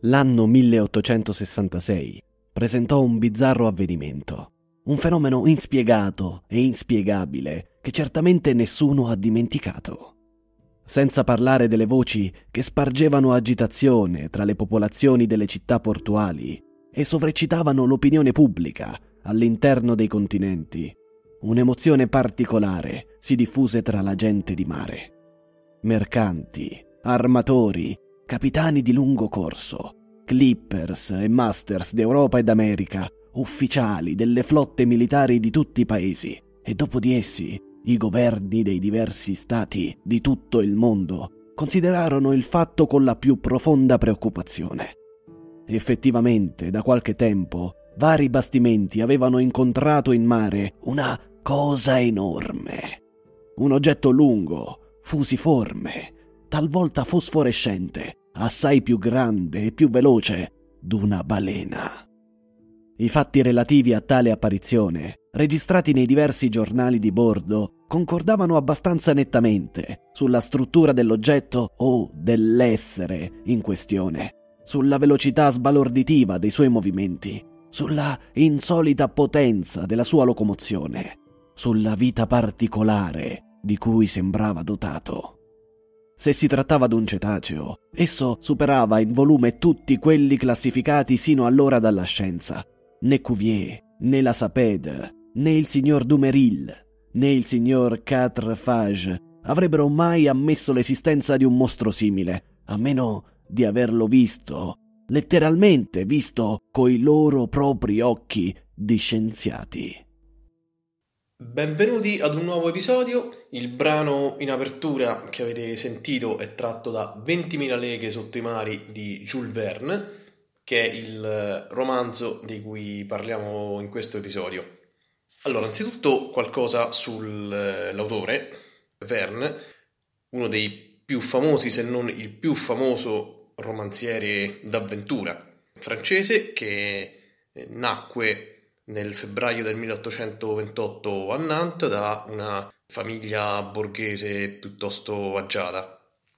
l'anno 1866 presentò un bizzarro avvenimento, un fenomeno inspiegato e inspiegabile che certamente nessuno ha dimenticato. Senza parlare delle voci che spargevano agitazione tra le popolazioni delle città portuali e sovreccitavano l'opinione pubblica all'interno dei continenti, un'emozione particolare si diffuse tra la gente di mare. Mercanti, armatori, capitani di lungo corso, clippers e masters d'Europa ed America, ufficiali delle flotte militari di tutti i paesi e dopo di essi i governi dei diversi stati di tutto il mondo considerarono il fatto con la più profonda preoccupazione. Effettivamente, da qualche tempo, vari bastimenti avevano incontrato in mare una cosa enorme. Un oggetto lungo, fusiforme, talvolta fosforescente, assai più grande e più veloce d'una balena. I fatti relativi a tale apparizione, registrati nei diversi giornali di bordo, concordavano abbastanza nettamente sulla struttura dell'oggetto o dell'essere in questione, sulla velocità sbalorditiva dei suoi movimenti, sulla insolita potenza della sua locomozione, sulla vita particolare di cui sembrava dotato. Se si trattava di un cetaceo, esso superava in volume tutti quelli classificati sino allora dalla scienza. Né Cuvier, né la Sapède, né il signor Dumeril, né il signor Quatrefage avrebbero mai ammesso l'esistenza di un mostro simile, a meno di averlo visto, letteralmente visto coi loro propri occhi di scienziati. Benvenuti ad un nuovo episodio. Il brano in apertura che avete sentito è tratto da 20.000 leghe sotto i mari di Jules Verne, che è il eh, romanzo di cui parliamo in questo episodio. Allora, anzitutto qualcosa sull'autore eh, Verne, uno dei più famosi, se non il più famoso romanziere d'avventura francese che eh, nacque nel febbraio del 1828 a Nantes da una famiglia borghese piuttosto agiata.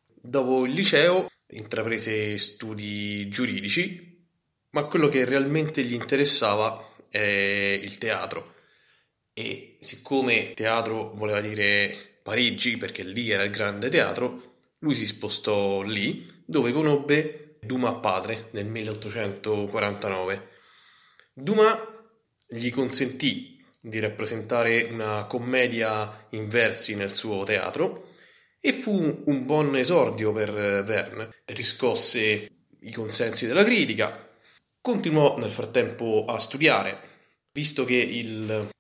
Dopo il liceo intraprese studi giuridici, ma quello che realmente gli interessava è il teatro. E siccome teatro voleva dire Parigi, perché lì era il grande teatro, lui si spostò lì, dove conobbe Dumas padre nel 1849. Dumas gli consentì di rappresentare una commedia in versi nel suo teatro e fu un buon esordio per eh, Verne. Riscosse i consensi della critica, continuò nel frattempo a studiare, visto che il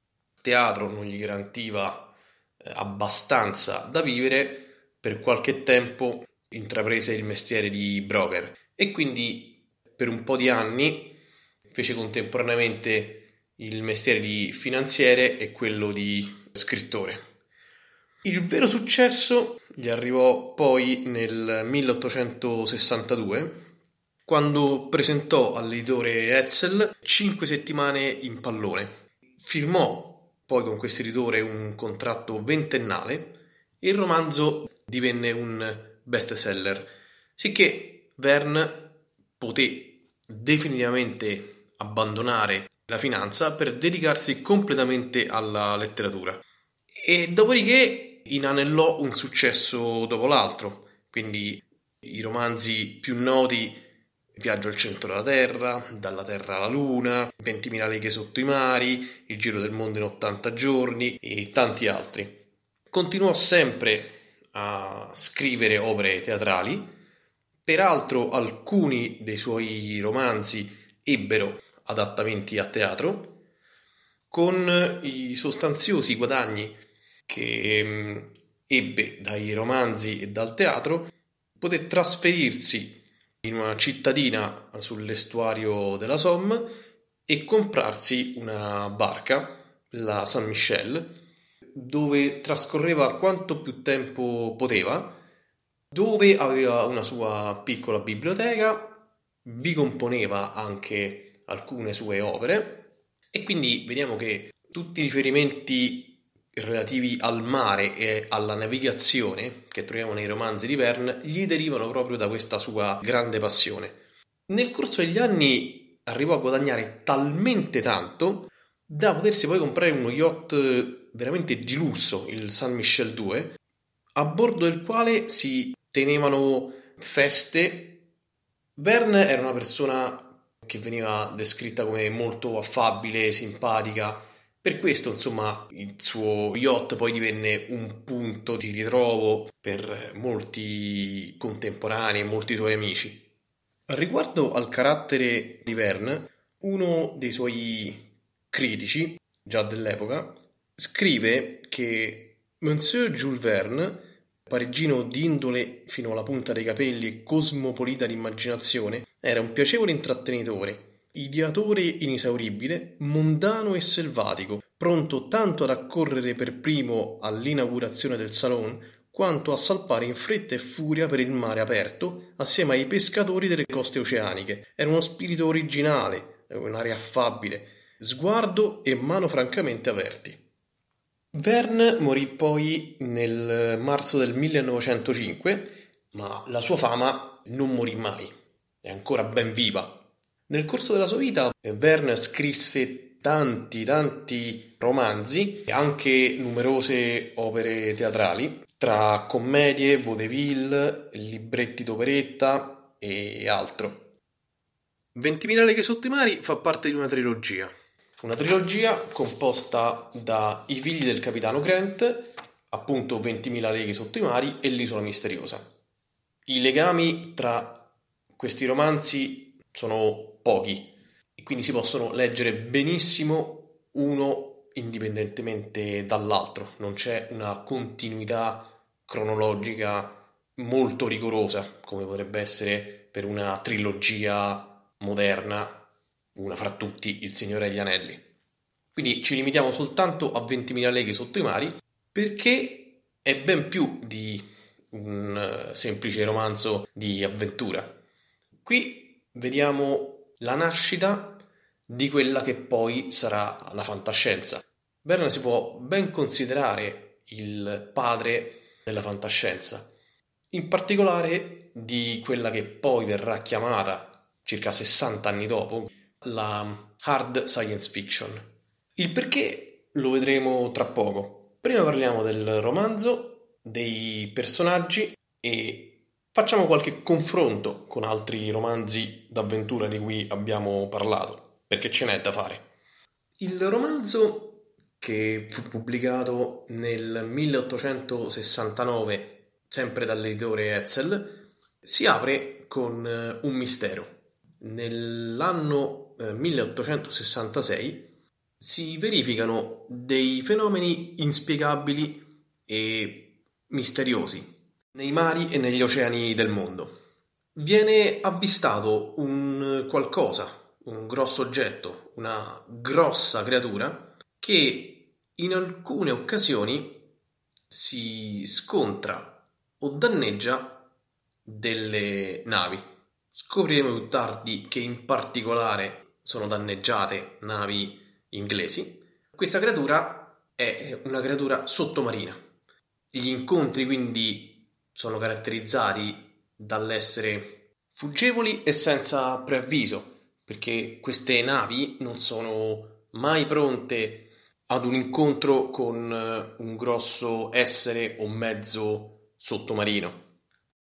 teatro non gli garantiva eh, abbastanza da vivere, per qualche tempo intraprese il mestiere di broker e quindi per un po' di anni fece contemporaneamente il mestiere di finanziere e quello di scrittore. Il vero successo gli arrivò poi nel 1862, quando presentò all'editore Etzel 5 settimane in pallone. Firmò poi con questo editore un contratto ventennale e il romanzo divenne un best seller, sicché Verne poté definitivamente abbandonare la finanza per dedicarsi completamente alla letteratura. E dopodiché inanellò un successo dopo l'altro, quindi i romanzi più noti Viaggio al centro della Terra, Dalla Terra alla Luna, 20.000 leghe sotto i mari, Il giro del mondo in 80 giorni e tanti altri. Continuò sempre a scrivere opere teatrali, peraltro alcuni dei suoi romanzi ebbero adattamenti a teatro, con i sostanziosi guadagni che mm, ebbe dai romanzi e dal teatro, poté trasferirsi in una cittadina sull'estuario della Somme e comprarsi una barca, la San Michel, dove trascorreva quanto più tempo poteva, dove aveva una sua piccola biblioteca, vi componeva anche alcune sue opere e quindi vediamo che tutti i riferimenti relativi al mare e alla navigazione che troviamo nei romanzi di Verne gli derivano proprio da questa sua grande passione. Nel corso degli anni arrivò a guadagnare talmente tanto da potersi poi comprare uno yacht eh, veramente di lusso, il San Michel 2, a bordo del quale si tenevano feste. Verne era una persona che veniva descritta come molto affabile, simpatica. Per questo, insomma, il suo yacht poi divenne un punto di ritrovo per molti contemporanei molti suoi amici. Riguardo al carattere di Verne, uno dei suoi critici, già dell'epoca, scrive che Monsieur Jules Verne parigino d'indole fino alla punta dei capelli e cosmopolita d'immaginazione, era un piacevole intrattenitore, ideatore inesauribile, mondano e selvatico, pronto tanto ad accorrere per primo all'inaugurazione del salon quanto a salpare in fretta e furia per il mare aperto assieme ai pescatori delle coste oceaniche. Era uno spirito originale, un'aria affabile, sguardo e mano francamente aperti. Verne morì poi nel marzo del 1905, ma la sua fama non morì mai, è ancora ben viva. Nel corso della sua vita eh, Verne scrisse tanti tanti romanzi e anche numerose opere teatrali, tra commedie, vaudeville, libretti d'operetta e altro. Ventimila leghe sotto i mari fa parte di una trilogia. Una trilogia composta da I figli del capitano Grant, appunto 20.000 leghe sotto i mari e L'isola misteriosa. I legami tra questi romanzi sono pochi e quindi si possono leggere benissimo uno indipendentemente dall'altro, non c'è una continuità cronologica molto rigorosa come potrebbe essere per una trilogia moderna una fra tutti Il Signore degli Anelli. Quindi ci limitiamo soltanto a 20.000 leghe sotto i mari perché è ben più di un eh, semplice romanzo di avventura. Qui vediamo la nascita di quella che poi sarà la fantascienza. Verne si può ben considerare il padre della fantascienza, in particolare di quella che poi verrà chiamata circa 60 anni dopo la hard science fiction. Il perché lo vedremo tra poco. Prima parliamo del romanzo, dei personaggi e facciamo qualche confronto con altri romanzi d'avventura di cui abbiamo parlato, perché ce n'è da fare. Il romanzo che fu pubblicato nel 1869 sempre dall'editore Etzel, si apre con eh, un mistero. Nell'anno 1866 eh, si verificano dei fenomeni inspiegabili e misteriosi nei mari e negli oceani del mondo. Viene avvistato un qualcosa, un grosso oggetto, una grossa creatura che in alcune occasioni si scontra o danneggia delle navi. Scopriremo più tardi che in particolare sono danneggiate navi inglesi. Questa creatura è una creatura sottomarina. Gli incontri quindi sono caratterizzati dall'essere fuggevoli e senza preavviso, perché queste navi non sono mai pronte ad un incontro con eh, un grosso essere o mezzo sottomarino.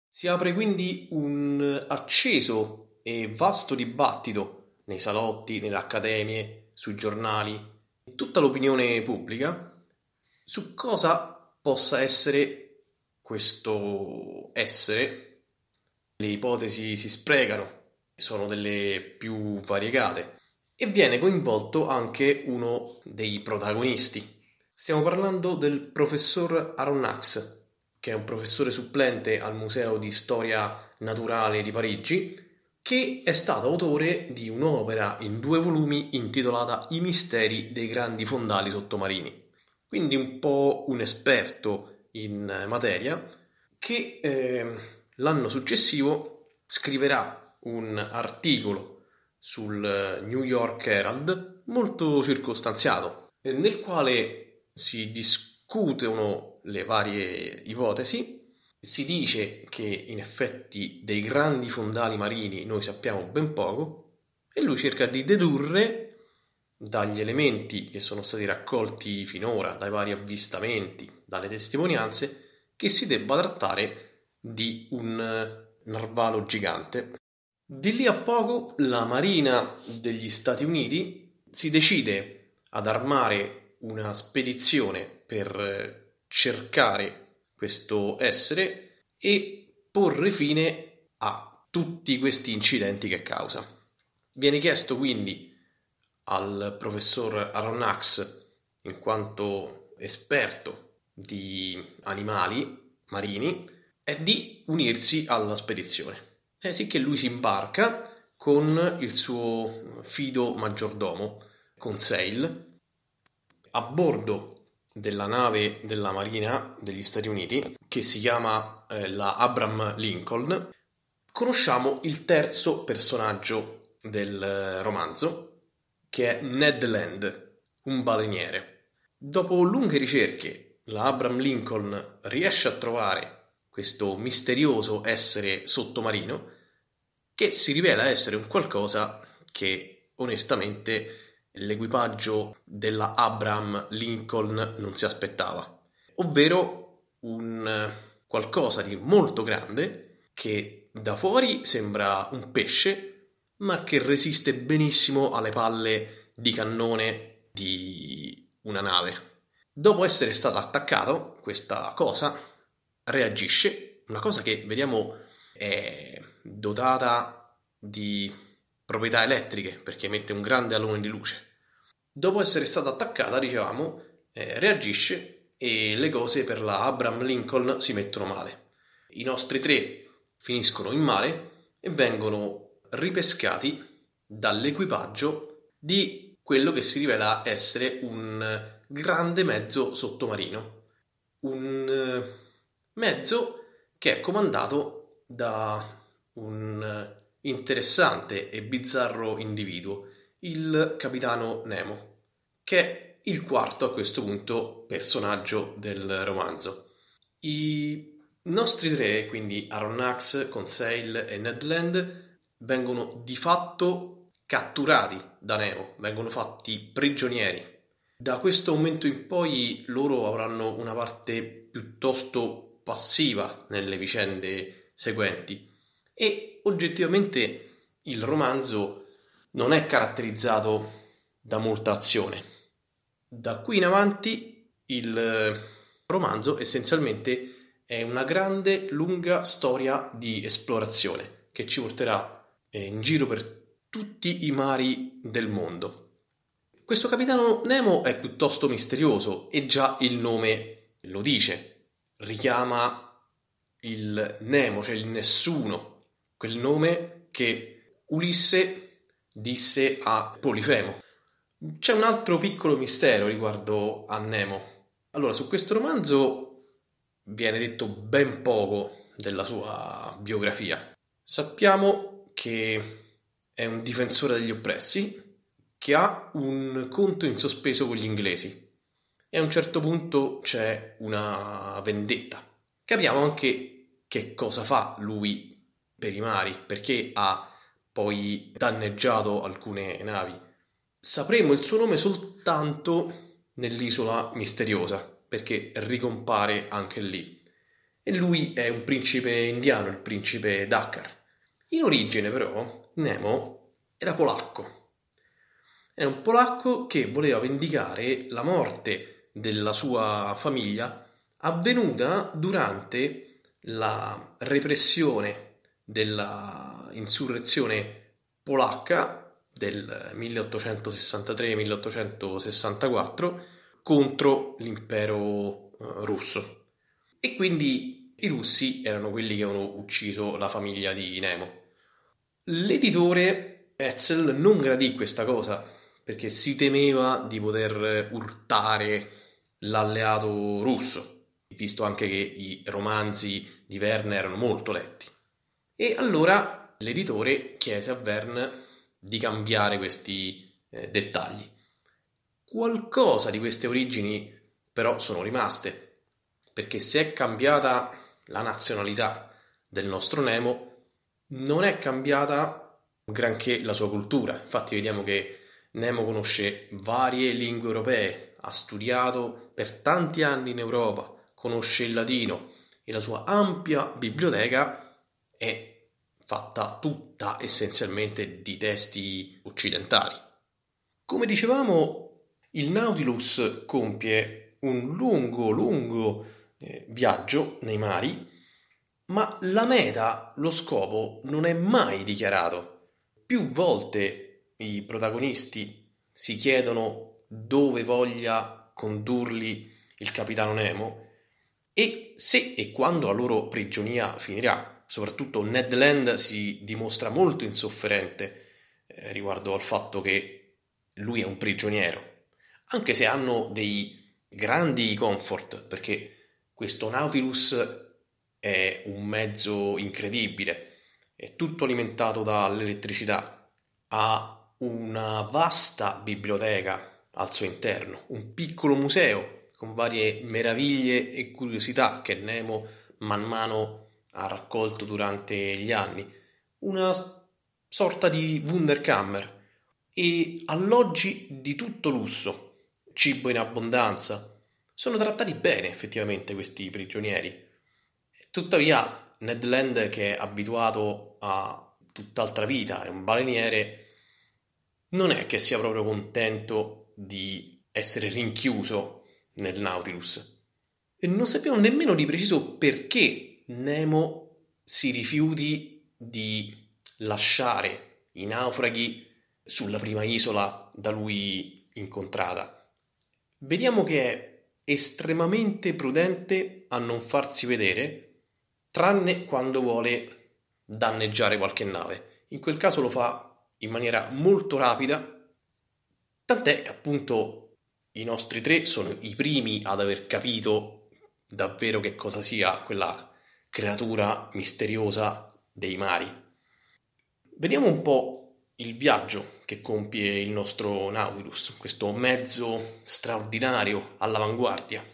Si apre quindi un acceso e vasto dibattito nei salotti, nelle accademie, sui giornali, in tutta l'opinione pubblica su cosa possa essere questo essere. Le ipotesi si spregano, sono delle più variegate e viene coinvolto anche uno dei protagonisti. Stiamo parlando del professor Aronnax, che è un professore supplente al Museo di Storia Naturale di Parigi che è stato autore di un'opera in due volumi intitolata I misteri dei grandi fondali sottomarini. Quindi un po' un esperto in materia che eh, l'anno successivo scriverà un articolo sul eh, New York Herald molto circostanziato, eh, nel quale si discutono le varie ipotesi si dice che in effetti dei grandi fondali marini noi sappiamo ben poco e lui cerca di dedurre dagli elementi che sono stati raccolti finora, dai vari avvistamenti, dalle testimonianze, che si debba trattare di un eh, narvalo gigante. Di lì a poco la Marina degli Stati Uniti si decide ad armare una spedizione per eh, cercare questo essere e porre fine a tutti questi incidenti che causa. Viene chiesto quindi al professor Aronnax, in quanto esperto di animali marini, è di unirsi alla spedizione. È eh sì che lui si imbarca con il suo fido maggiordomo, con Sail. A bordo della nave della Marina degli Stati Uniti, che si chiama eh, la Abraham Lincoln, conosciamo il terzo personaggio del eh, romanzo, che è Ned Land, un baleniere. Dopo lunghe ricerche, la Abraham Lincoln riesce a trovare questo misterioso essere sottomarino, che si rivela essere un qualcosa che onestamente l'equipaggio della Abraham Lincoln non si aspettava, ovvero un eh, qualcosa di molto grande che da fuori sembra un pesce, ma che resiste benissimo alle palle di cannone di una nave. Dopo essere stato attaccato, questa cosa reagisce, una cosa che vediamo è dotata di proprietà elettriche perché emette un grande alone di luce. Dopo essere stata attaccata, dicevamo, eh, reagisce e le cose per la Abraham Lincoln si mettono male. I nostri tre finiscono in mare e vengono ripescati dall'equipaggio di quello che si rivela essere un grande mezzo sottomarino. Un eh, mezzo che è comandato da un interessante e bizzarro individuo, il capitano Nemo, che è il quarto a questo punto personaggio del romanzo. I nostri tre, quindi Aronnax, Knox, Conseil e Ned Land, vengono di fatto catturati da Nemo, vengono fatti prigionieri. Da questo momento in poi loro avranno una parte piuttosto passiva nelle vicende seguenti e oggettivamente il romanzo non è caratterizzato da molta azione. Da qui in avanti il romanzo essenzialmente è una grande, lunga storia di esplorazione che ci porterà eh, in giro per tutti i mari del mondo. Questo capitano Nemo è piuttosto misterioso e già il nome lo dice, richiama il Nemo, cioè il nessuno, quel nome che Ulisse disse a Polifemo. C'è un altro piccolo mistero riguardo a Nemo. Allora, su questo romanzo viene detto ben poco della sua biografia. Sappiamo che è un difensore degli oppressi che ha un conto in sospeso con gli inglesi e a un certo punto c'è una vendetta. Capiamo anche che cosa fa lui per i mari, perché ha poi danneggiato alcune navi. Sapremo il suo nome soltanto nell'isola misteriosa, perché ricompare anche lì. E lui è un principe indiano, il principe Dakar. In origine, però, Nemo era polacco. Era un polacco che voleva vendicare la morte della sua famiglia avvenuta durante la repressione della insurrezione polacca del 1863-1864 contro l'impero eh, russo. E quindi i russi erano quelli che avevano ucciso la famiglia di Nemo. L'editore Etzel non gradì questa cosa perché si temeva di poter urtare l'alleato russo, visto anche che i romanzi di Werner erano molto letti. E allora l'editore chiese a Verne di cambiare questi eh, dettagli. Qualcosa di queste origini però sono rimaste, perché se è cambiata la nazionalità del nostro Nemo, non è cambiata granché la sua cultura. Infatti vediamo che Nemo conosce varie lingue europee, ha studiato per tanti anni in Europa, conosce il latino e la sua ampia biblioteca è fatta tutta essenzialmente di testi occidentali. Come dicevamo, il Nautilus compie un lungo, lungo eh, viaggio nei mari, ma la meta, lo scopo, non è mai dichiarato. Più volte i protagonisti si chiedono dove voglia condurli il capitano Nemo e se e quando la loro prigionia finirà soprattutto Ned Land si dimostra molto insofferente eh, riguardo al fatto che lui è un prigioniero, anche se hanno dei grandi comfort, perché questo Nautilus è un mezzo incredibile, è tutto alimentato dall'elettricità, ha una vasta biblioteca al suo interno, un piccolo museo con varie meraviglie e curiosità che Nemo man mano ha raccolto durante gli anni, una sorta di Wunderkammer e alloggi di tutto lusso, cibo in abbondanza. Sono trattati bene effettivamente questi prigionieri. Tuttavia Ned Land, che è abituato a tutt'altra vita, è un baleniere, non è che sia proprio contento di essere rinchiuso nel Nautilus. E non sappiamo nemmeno di preciso perché Nemo si rifiuti di lasciare i naufraghi sulla prima isola da lui incontrata. Vediamo che è estremamente prudente a non farsi vedere, tranne quando vuole danneggiare qualche nave. In quel caso lo fa in maniera molto rapida, tant'è che appunto i nostri tre sono i primi ad aver capito davvero che cosa sia quella creatura misteriosa dei mari. Vediamo un po' il viaggio che compie il nostro Nautilus, questo mezzo straordinario all'avanguardia.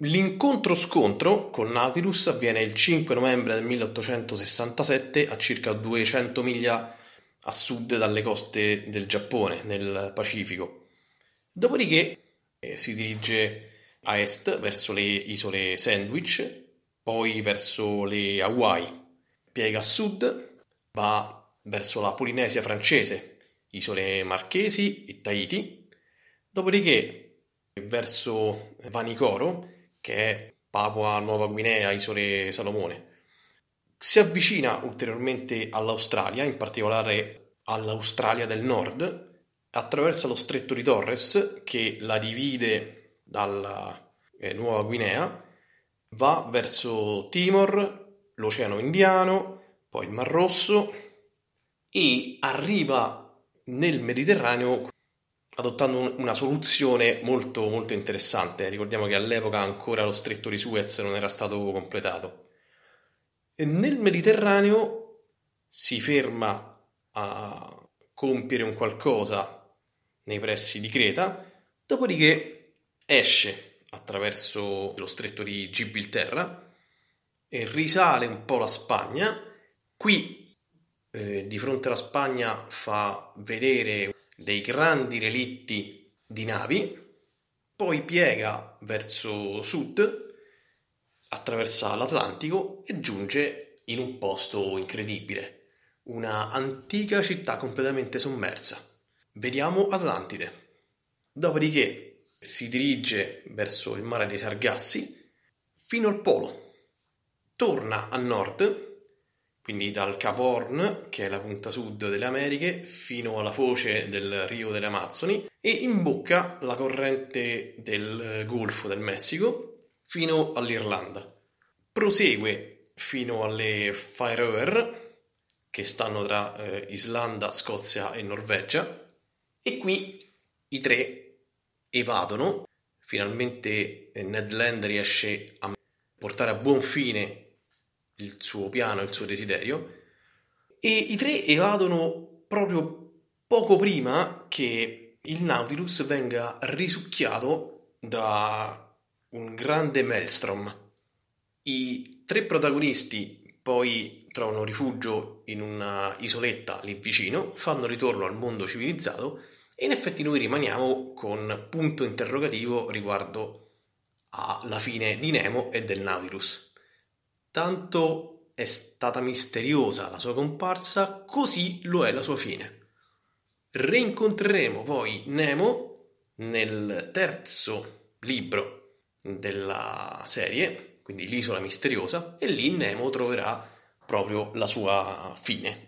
L'incontro-scontro col Nautilus avviene il 5 novembre del 1867 a circa 200 miglia a sud dalle coste del Giappone, nel Pacifico. Dopodiché eh, si dirige a est verso le isole Sandwich poi verso le Hawaii, piega a sud, va verso la Polinesia francese, isole Marchesi e Tahiti, dopodiché verso Vanikoro, che è Papua Nuova Guinea, isole Salomone. Si avvicina ulteriormente all'Australia, in particolare all'Australia del Nord, attraversa lo stretto di Torres che la divide dalla eh, Nuova Guinea Va verso Timor, l'Oceano Indiano, poi il Mar Rosso e arriva nel Mediterraneo adottando una soluzione molto, molto interessante. Ricordiamo che all'epoca ancora lo stretto di Suez non era stato completato. E nel Mediterraneo si ferma a compiere un qualcosa nei pressi di Creta, dopodiché esce attraverso lo stretto di Gibilterra e risale un po' la Spagna. Qui eh, di fronte alla Spagna fa vedere dei grandi relitti di navi, poi piega verso sud, attraversa l'Atlantico e giunge in un posto incredibile, una antica città completamente sommersa. Vediamo Atlantide. Dopodiché si dirige verso il mare dei Sargassi fino al polo, torna a nord, quindi dal Cap Horn, che è la punta sud delle Americhe, fino alla foce del Rio delle Amazzoni e imbocca la corrente del Golfo del Messico fino all'Irlanda. Prosegue fino alle Faroe che stanno tra eh, Islanda, Scozia e Norvegia e qui i tre evadono, finalmente eh, Ned Land riesce a portare a buon fine il suo piano, il suo desiderio, e i tre evadono proprio poco prima che il Nautilus venga risucchiato da un grande maelstrom. I tre protagonisti poi trovano rifugio in una isoletta lì vicino, fanno ritorno al mondo civilizzato e in effetti noi rimaniamo con punto interrogativo riguardo alla fine di Nemo e del Nautilus. Tanto è stata misteriosa la sua comparsa, così lo è la sua fine. Reincontreremo poi Nemo nel terzo libro della serie, quindi l'isola misteriosa, e lì Nemo troverà proprio la sua fine.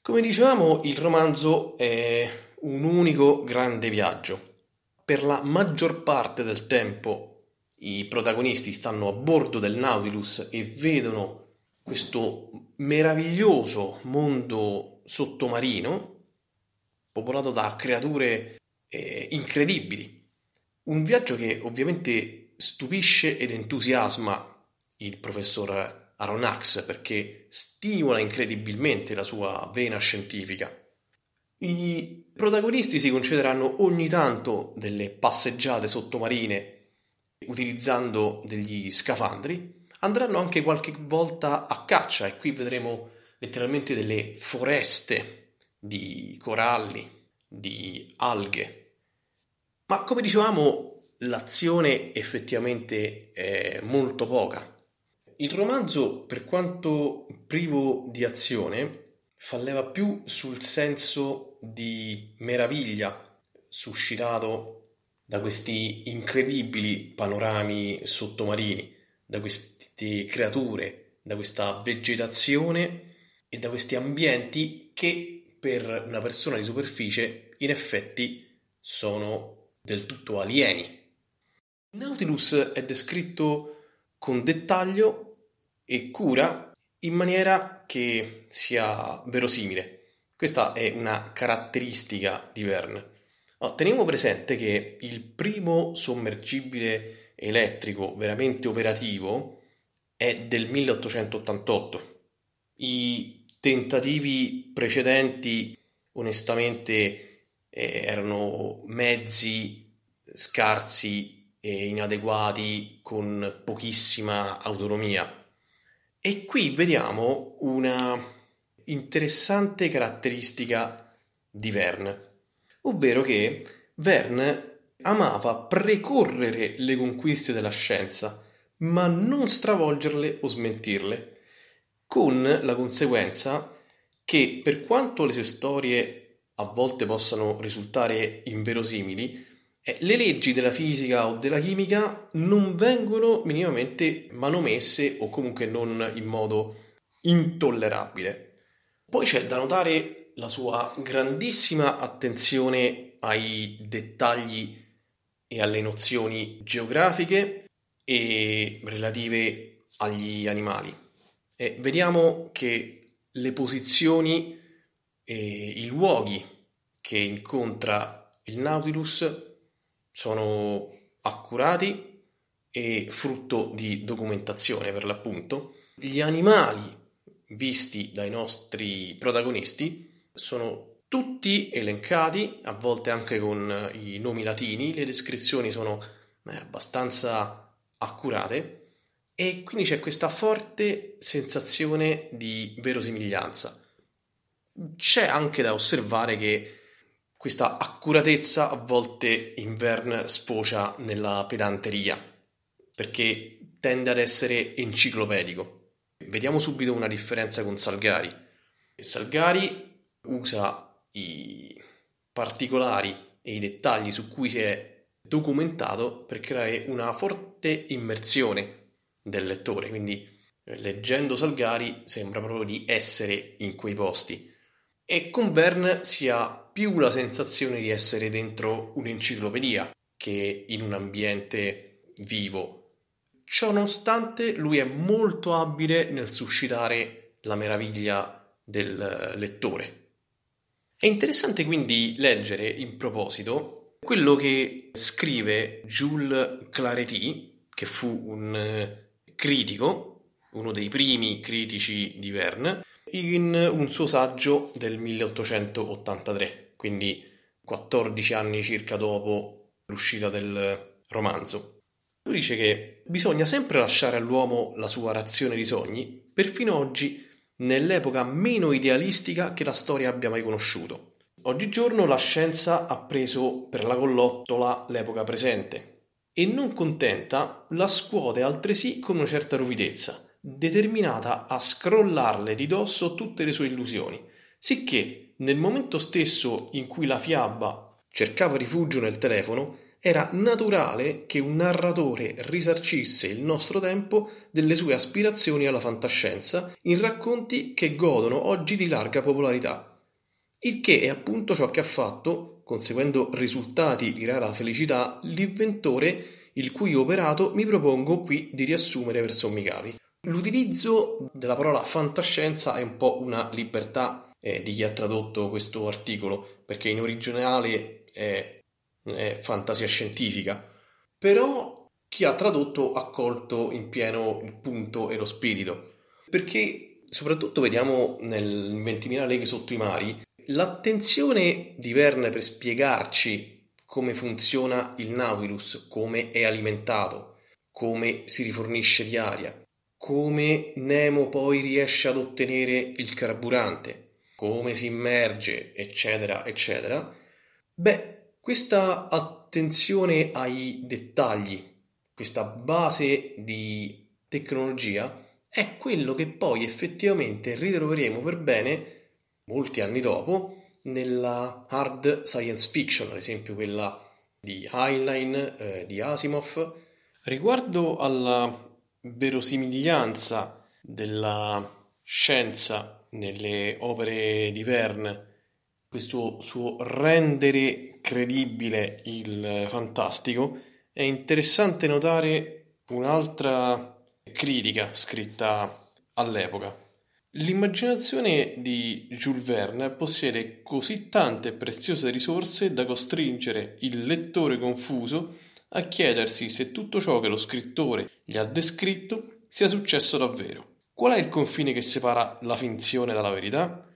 Come dicevamo, il romanzo è un unico grande viaggio. Per la maggior parte del tempo i protagonisti stanno a bordo del Nautilus e vedono questo meraviglioso mondo sottomarino popolato da creature eh, incredibili. Un viaggio che ovviamente stupisce ed entusiasma il professor Aronnax perché stimola incredibilmente la sua vena scientifica. I protagonisti si concederanno ogni tanto delle passeggiate sottomarine utilizzando degli scafandri, andranno anche qualche volta a caccia e qui vedremo letteralmente delle foreste di coralli, di alghe. Ma come dicevamo, l'azione effettivamente è molto poca. Il romanzo, per quanto privo di azione, falleva più sul senso di meraviglia suscitato da questi incredibili panorami sottomarini, da queste creature, da questa vegetazione e da questi ambienti che per una persona di superficie in effetti sono del tutto alieni. Nautilus è descritto con dettaglio e cura in maniera che sia verosimile, questa è una caratteristica di Verne. teniamo presente che il primo sommergibile elettrico veramente operativo è del 1888. I tentativi precedenti, onestamente, eh, erano mezzi scarsi e inadeguati con pochissima autonomia. E qui vediamo una interessante caratteristica di Verne, ovvero che Verne amava precorrere le conquiste della scienza, ma non stravolgerle o smentirle, con la conseguenza che per quanto le sue storie a volte possano risultare inverosimili, eh, le leggi della fisica o della chimica non vengono minimamente manomesse o comunque non in modo intollerabile. Poi c'è da notare la sua grandissima attenzione ai dettagli e alle nozioni geografiche e relative agli animali. E vediamo che le posizioni e i luoghi che incontra il Nautilus sono accurati e frutto di documentazione per l'appunto. Gli animali visti dai nostri protagonisti sono tutti elencati, a volte anche con eh, i nomi latini, le descrizioni sono eh, abbastanza accurate e quindi c'è questa forte sensazione di verosimiglianza. C'è anche da osservare che questa accuratezza a volte in Verne sfocia nella pedanteria, perché tende ad essere enciclopedico. Vediamo subito una differenza con Salgari. Salgari usa i particolari e i dettagli su cui si è documentato per creare una forte immersione del lettore, quindi leggendo Salgari sembra proprio di essere in quei posti. E con Verne si ha più la sensazione di essere dentro un'enciclopedia che in un ambiente vivo, Ciononostante, lui è molto abile nel suscitare la meraviglia del eh, lettore. È interessante quindi leggere in proposito quello che scrive Jules Clarety, che fu un eh, critico, uno dei primi critici di Verne, in un suo saggio del 1883, quindi 14 anni circa dopo l'uscita del romanzo. Lui dice che bisogna sempre lasciare all'uomo la sua razione di sogni, perfino oggi, nell'epoca meno idealistica che la storia abbia mai conosciuto. Oggigiorno la scienza ha preso per la collottola l'epoca presente e non contenta la scuote altresì con una certa ruvidezza, determinata a scrollarle di dosso tutte le sue illusioni, sicché nel momento stesso in cui la fiaba cercava rifugio nel telefono, era naturale che un narratore risarcisse il nostro tempo delle sue aspirazioni alla fantascienza in racconti che godono oggi di larga popolarità. Il che è appunto ciò che ha fatto, conseguendo risultati di rara felicità, l'inventore il cui operato mi propongo qui di riassumere per sommi capi. L'utilizzo della parola fantascienza è un po' una libertà eh, di chi ha tradotto questo articolo, perché in originale è eh, fantasia scientifica, però chi ha tradotto ha colto in pieno il punto e lo spirito, perché soprattutto vediamo nel 20.000 leghe sotto i mari l'attenzione di Verne per spiegarci come funziona il Nautilus, come è alimentato, come si rifornisce di aria, come Nemo poi riesce ad ottenere il carburante, come si immerge, eccetera, eccetera, beh, questa attenzione ai dettagli, questa base di tecnologia è quello che poi effettivamente ritroveremo per bene molti anni dopo nella hard science fiction, ad esempio quella di Heinlein, eh, di Asimov. Riguardo alla verosimiglianza della scienza nelle opere di Verne questo suo rendere credibile il fantastico, è interessante notare un'altra critica scritta all'epoca. L'immaginazione di Jules Verne possiede così tante preziose risorse da costringere il lettore confuso a chiedersi se tutto ciò che lo scrittore gli ha descritto sia successo davvero. Qual è il confine che separa la finzione dalla verità?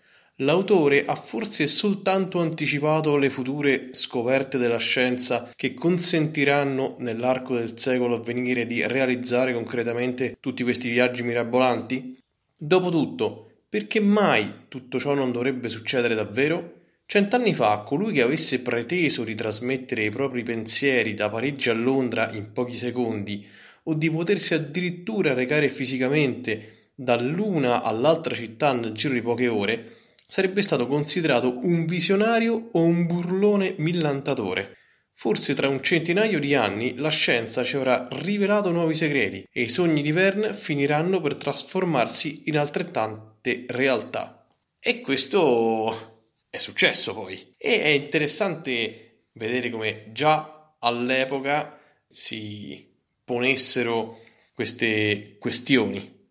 l'autore ha forse soltanto anticipato le future scoperte della scienza che consentiranno nell'arco del secolo a venire di realizzare concretamente tutti questi viaggi mirabolanti? Dopotutto, perché mai tutto ciò non dovrebbe succedere davvero? Cent'anni fa, colui che avesse preteso di trasmettere i propri pensieri da Parigi a Londra in pochi secondi, o di potersi addirittura recare fisicamente dall'una all'altra città nel giro di poche ore, sarebbe stato considerato un visionario o un burlone millantatore. Forse tra un centinaio di anni la scienza ci avrà rivelato nuovi segreti e i sogni di Verne finiranno per trasformarsi in altrettante realtà. E questo è successo poi. E è interessante vedere come già all'epoca si ponessero queste questioni.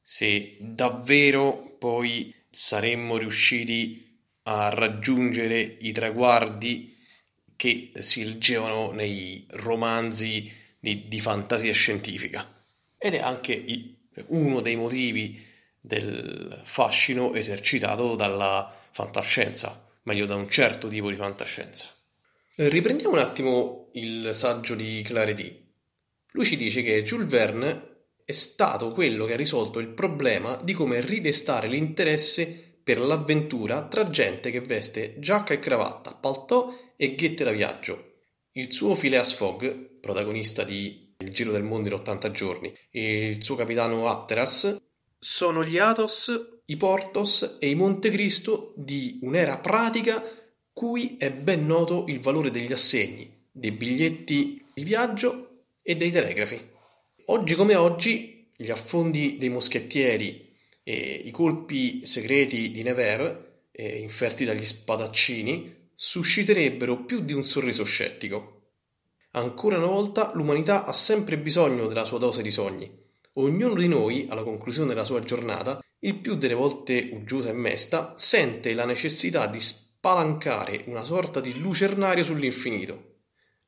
Se davvero poi saremmo riusciti a raggiungere i traguardi che si leggevano nei romanzi di, di fantasia scientifica. Ed è anche il, uno dei motivi del fascino esercitato dalla fantascienza, meglio da un certo tipo di fantascienza. Eh, riprendiamo un attimo il saggio di Claretti. Lui ci dice che Jules Verne è stato quello che ha risolto il problema di come ridestare l'interesse per l'avventura tra gente che veste giacca e cravatta, paltò e ghette da viaggio. Il suo Phileas Fogg, protagonista di Il giro del mondo in 80 giorni, e il suo capitano Atteras sono gli Athos, i Portos e i Montecristo di un'era pratica cui è ben noto il valore degli assegni, dei biglietti di viaggio e dei telegrafi. Oggi come oggi, gli affondi dei moschettieri e i colpi segreti di Nevers, eh, inferti dagli spadaccini, susciterebbero più di un sorriso scettico. Ancora una volta, l'umanità ha sempre bisogno della sua dose di sogni. Ognuno di noi, alla conclusione della sua giornata, il più delle volte uggiosa e mesta, sente la necessità di spalancare una sorta di lucernario sull'infinito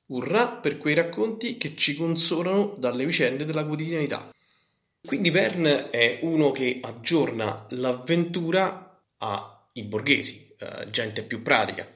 Urrà per quei racconti che ci consolano dalle vicende della quotidianità. Quindi Verne è uno che aggiorna l'avventura ai borghesi, eh, gente più pratica.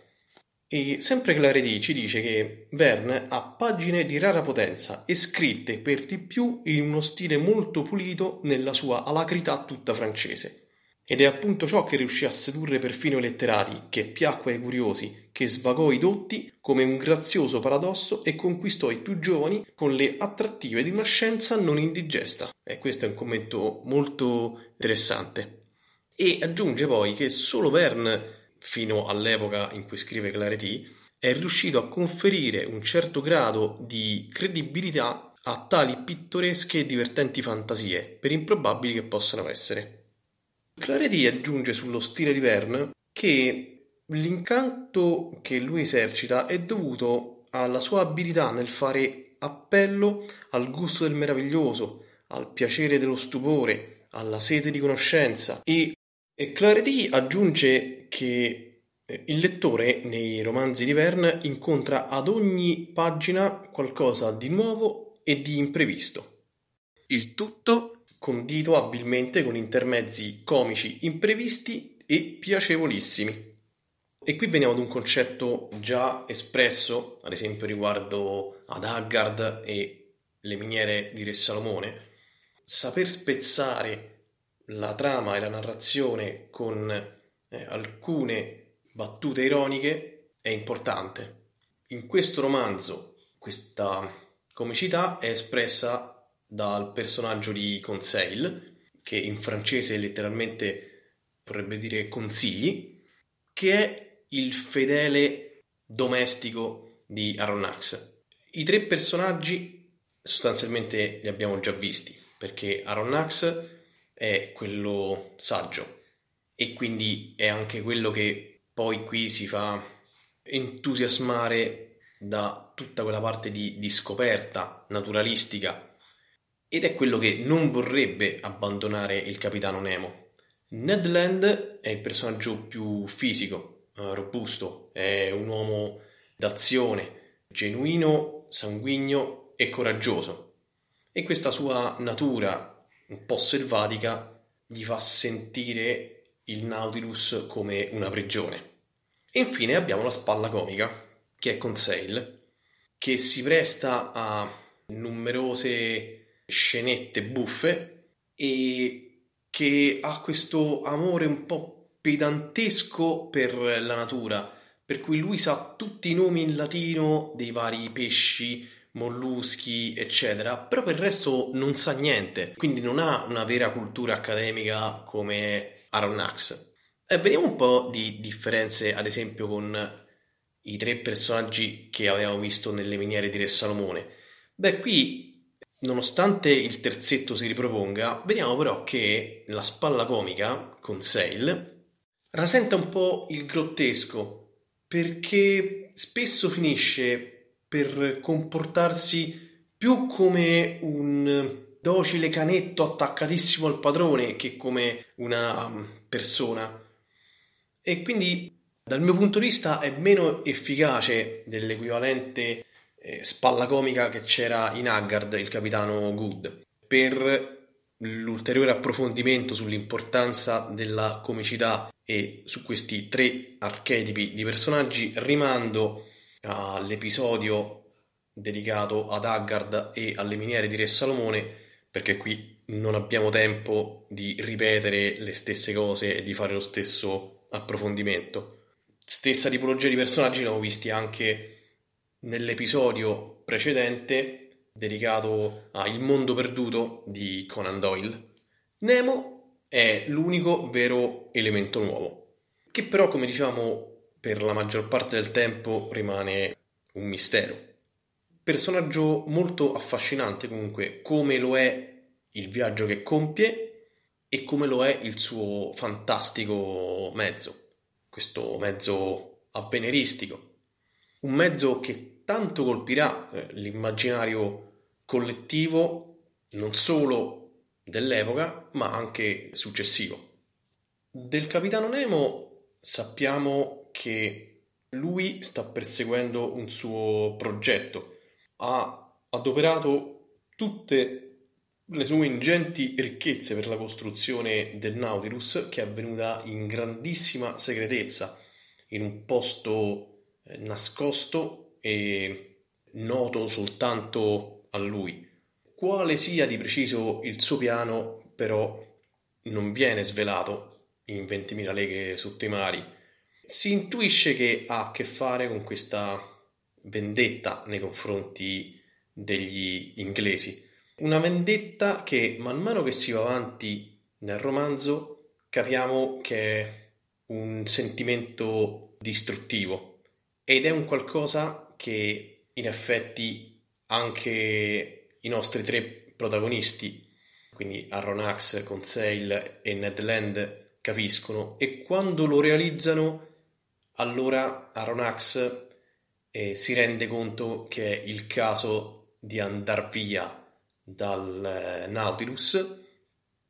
E sempre Claredy ci dice che Verne ha pagine di rara potenza e scritte per di più in uno stile molto pulito nella sua alacrità tutta francese. Ed è appunto ciò che riuscì a sedurre perfino i letterati, che piacque ai curiosi, che svagò i dotti come un grazioso paradosso e conquistò i più giovani con le attrattive di una scienza non indigesta. E questo è un commento molto interessante. E aggiunge poi che solo Verne, fino all'epoca in cui scrive Clarity, è riuscito a conferire un certo grado di credibilità a tali pittoresche e divertenti fantasie, per improbabili che possano essere. Claretti aggiunge sullo stile di Verne che l'incanto che lui esercita è dovuto alla sua abilità nel fare appello al gusto del meraviglioso, al piacere dello stupore, alla sete di conoscenza e, e Claretti aggiunge che eh, il lettore nei romanzi di Verne incontra ad ogni pagina qualcosa di nuovo e di imprevisto. Il tutto condito abilmente con intermezzi comici imprevisti e piacevolissimi. E qui veniamo ad un concetto già espresso, ad esempio riguardo ad Haggard e le miniere di Re Salomone. Saper spezzare la trama e la narrazione con eh, alcune battute ironiche è importante. In questo romanzo questa comicità è espressa dal personaggio di Conseil, che in francese letteralmente vorrebbe dire consigli, che è il fedele domestico di Aronnax. I tre personaggi sostanzialmente li abbiamo già visti, perché Aronnax è quello saggio e quindi è anche quello che poi qui si fa entusiasmare da tutta quella parte di, di scoperta naturalistica ed è quello che non vorrebbe abbandonare il capitano Nemo. Ned Land è il personaggio più fisico, eh, robusto, è un uomo d'azione, genuino, sanguigno e coraggioso. E questa sua natura un po' selvatica gli fa sentire il Nautilus come una prigione. E infine abbiamo la spalla comica, che è Conseil, che si presta a numerose scenette buffe e che ha questo amore un po' pedantesco per la natura, per cui lui sa tutti i nomi in latino dei vari pesci, molluschi, eccetera, però per il resto non sa niente, quindi non ha una vera cultura accademica come Aronnax. E vediamo un po' di differenze, ad esempio, con i tre personaggi che avevamo visto nelle miniere di Re Salomone. Beh, qui Nonostante il terzetto si riproponga, vediamo però che la spalla comica, con Sale, rasenta un po' il grottesco, perché spesso finisce per comportarsi più come un docile canetto attaccatissimo al padrone che come una um, persona. E quindi dal mio punto di vista è meno efficace dell'equivalente eh, spalla comica che c'era in Haggard, il capitano Good, per l'ulteriore approfondimento sull'importanza della comicità e su questi tre archetipi di personaggi rimando all'episodio dedicato ad Haggard e alle miniere di Re Salomone perché qui non abbiamo tempo di ripetere le stesse cose e di fare lo stesso approfondimento. Stessa tipologia di personaggi l'abbiamo visti anche nell'episodio precedente dedicato a Il mondo perduto di Conan Doyle, Nemo è l'unico vero elemento nuovo, che però, come diciamo, per la maggior parte del tempo rimane un mistero. Personaggio molto affascinante comunque, come lo è il viaggio che compie e come lo è il suo fantastico mezzo, questo mezzo avveniristico un mezzo che tanto colpirà eh, l'immaginario collettivo non solo dell'epoca ma anche successivo. Del capitano Nemo sappiamo che lui sta perseguendo un suo progetto, ha adoperato tutte le sue ingenti ricchezze per la costruzione del Nautilus che è avvenuta in grandissima segretezza, in un posto nascosto e noto soltanto a lui. Quale sia di preciso il suo piano, però, non viene svelato in 20.000 leghe sottemari. Si intuisce che ha a che fare con questa vendetta nei confronti degli inglesi. Una vendetta che man mano che si va avanti nel romanzo capiamo che è un sentimento distruttivo ed è un qualcosa che in effetti anche i nostri tre protagonisti, quindi Aronax, Conseil e Ned Land, capiscono e quando lo realizzano allora Aronax eh, si rende conto che è il caso di andare via dal eh, Nautilus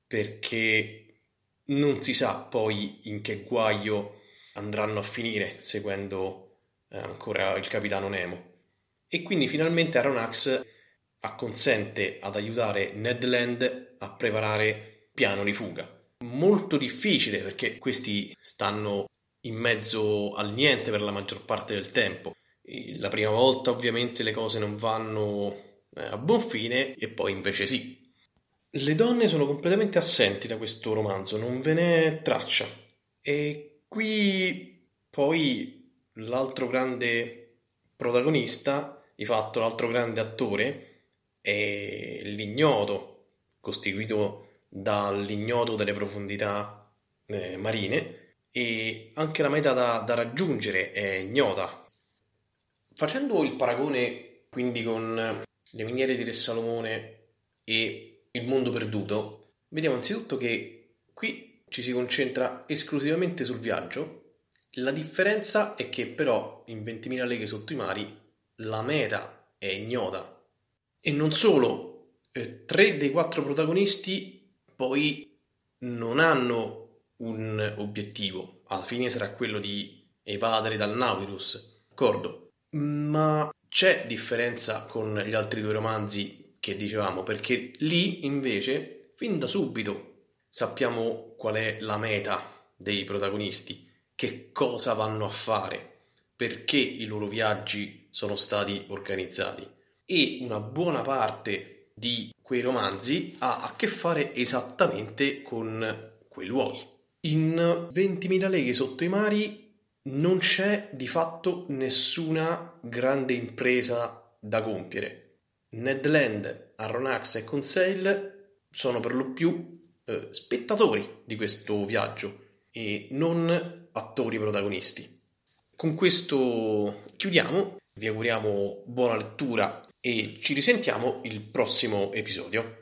perché non si sa poi in che guaio andranno a finire seguendo eh, ancora il capitano Nemo. E quindi finalmente Aronax acconsente ad aiutare Ned Land a preparare piano di fuga. Molto difficile perché questi stanno in mezzo al niente per la maggior parte del tempo. La prima volta ovviamente le cose non vanno eh, a buon fine e poi invece sì. Le donne sono completamente assenti da questo romanzo, non ve ne traccia. E qui poi l'altro grande protagonista, di fatto l'altro grande attore, è l'ignoto, costituito dall'ignoto delle profondità eh, marine e anche la meta da, da raggiungere è ignota. Facendo il paragone quindi con le miniere di Re Salomone e il mondo perduto, vediamo anzitutto che qui ci si concentra esclusivamente sul viaggio la differenza è che però in 20.000 leghe sotto i mari la meta è ignota. E non solo, eh, tre dei quattro protagonisti poi non hanno un obiettivo. Alla fine sarà quello di evadere dal Nautilus, d'accordo? Ma c'è differenza con gli altri due romanzi che dicevamo, perché lì invece, fin da subito, sappiamo qual è la meta dei protagonisti che cosa vanno a fare, perché i loro viaggi sono stati organizzati. E una buona parte di quei romanzi ha a che fare esattamente con quei luoghi. In 20.000 leghe sotto i mari non c'è di fatto nessuna grande impresa da compiere. Ned Land, Aronax e Conseil sono per lo più eh, spettatori di questo viaggio e non attori protagonisti. Con questo chiudiamo, vi auguriamo buona lettura e ci risentiamo il prossimo episodio.